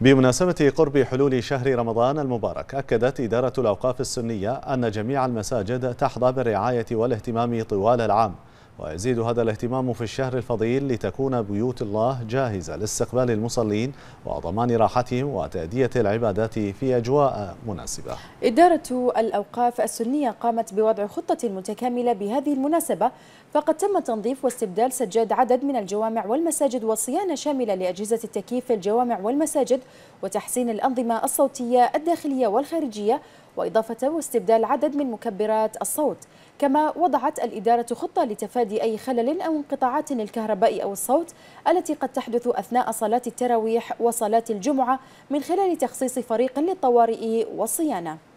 بمناسبة قرب حلول شهر رمضان المبارك أكدت إدارة الأوقاف السنية أن جميع المساجد تحظى بالرعاية والاهتمام طوال العام ويزيد هذا الاهتمام في الشهر الفضيل لتكون بيوت الله جاهزة لاستقبال المصلين وضمان راحتهم وتأدية العبادات في أجواء مناسبة إدارة الأوقاف السنية قامت بوضع خطة متكاملة بهذه المناسبة فقد تم تنظيف واستبدال سجاد عدد من الجوامع والمساجد وصيانة شاملة لأجهزة التكييف في الجوامع والمساجد وتحسين الأنظمة الصوتية الداخلية والخارجية وإضافة واستبدال عدد من مكبرات الصوت كما وضعت الإدارة خطة لتفادي أي خلل أو انقطاعات للكهرباء أو الصوت التي قد تحدث أثناء صلاة التراويح وصلاة الجمعة من خلال تخصيص فريق للطوارئ والصيانة